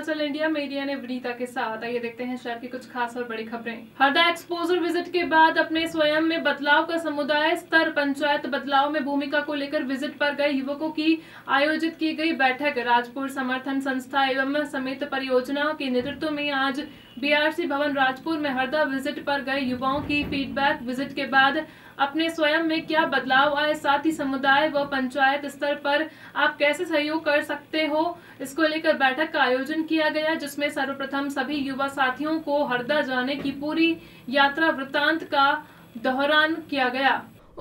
Himachal India media ने विनीता के साथ आइए देखते हैं शहर की कुछ खास और बड़ी खबरें हरदा एक्सपोजर विजिट के बाद अपने स्वयं में बदलाव का समुदाय स्तर पंचायत बदलाव में भूमिका को लेकर विजिट पर गए युवकों की आयोजित की गई बैठक राजपुर समर्थन संस्था एवं समेत परियोजना के नेतृत्व में आज बीआरसी भवन राजपुर में हरदा विजिट पर गए युवाओं की फीडबैक विजिट के बाद अपने स्वयं में क्या बदलाव आए साथ ही समुदाय व पंचायत स्तर पर आप कैसे सहयोग कर सकते हो इसको लेकर बैठक का आयोजन किया गया जिसमें सर्वप्रथम सभी युवा साथियों को हरदा जाने की पूरी यात्रा वृत्तांत का दोहरान किया गया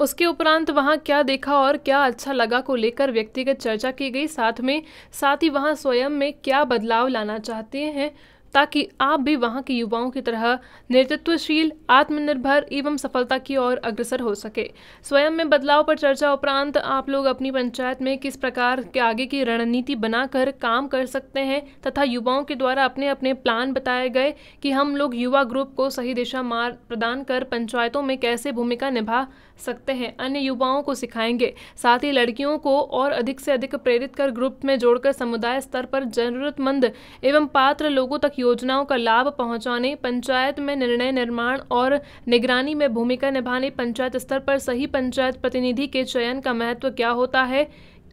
उसके उपरांत वहां क्या देखा और क्या अच्छा लगा को लेकर व्यक्तिगत चर्चा की गई साथ में साथ ही वहां स्वयं में क्या बदलाव लाना चाहते हैं ताकि आप भी वहाँ के युवाओं की तरह नेतृत्वशील आत्मनिर्भर एवं सफलता की ओर अग्रसर हो सके स्वयं में बदलाव पर चर्चा उपरांत आप लोग अपनी पंचायत में किस प्रकार के आगे की रणनीति बनाकर काम कर सकते हैं तथा युवाओं के द्वारा अपने अपने प्लान बताए गए कि हम लोग युवा ग्रुप को सही दिशा मार्ग प्रदान कर पंचायतों में कैसे भूमिका निभा सकते हैं अन्य युवाओं को सिखाएंगे साथ ही लड़कियों को और अधिक से अधिक प्रेरित कर ग्रुप में जोड़कर समुदाय स्तर पर जरूरतमंद एवं पात्र लोगों तक योजनाओं का लाभ पहुंचाने पंचायत में निर्णय निर्माण और निगरानी में भूमिका निभाने पंचायत स्तर पर सही पंचायत प्रतिनिधि के चयन का महत्व क्या होता है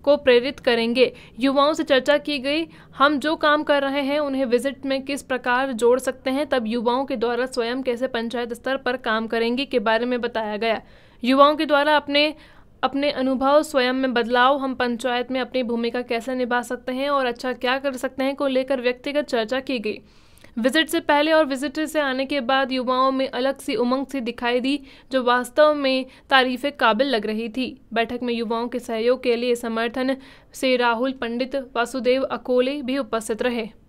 को प्रेरित करेंगे युवाओं से चर्चा की गई हम जो काम कर रहे हैं उन्हें विजिट में किस प्रकार जोड़ सकते हैं तब युवाओं के द्वारा स्वयं कैसे पंचायत स्तर पर काम करेंगे के बारे में बताया गया युवाओं के द्वारा अपने अपने अनुभव स्वयं में बदलाव हम पंचायत में अपनी भूमिका कैसे निभा सकते हैं और अच्छा क्या कर सकते हैं को लेकर व्यक्तिगत चर्चा की गई विजिट से पहले और विजिट से आने के बाद युवाओं में अलग सी उमंग सी दिखाई दी जो वास्तव में तारीफ काबिल लग रही थी बैठक में युवाओं के सहयोग के लिए समर्थन से राहुल पंडित वासुदेव अकोले भी उपस्थित रहे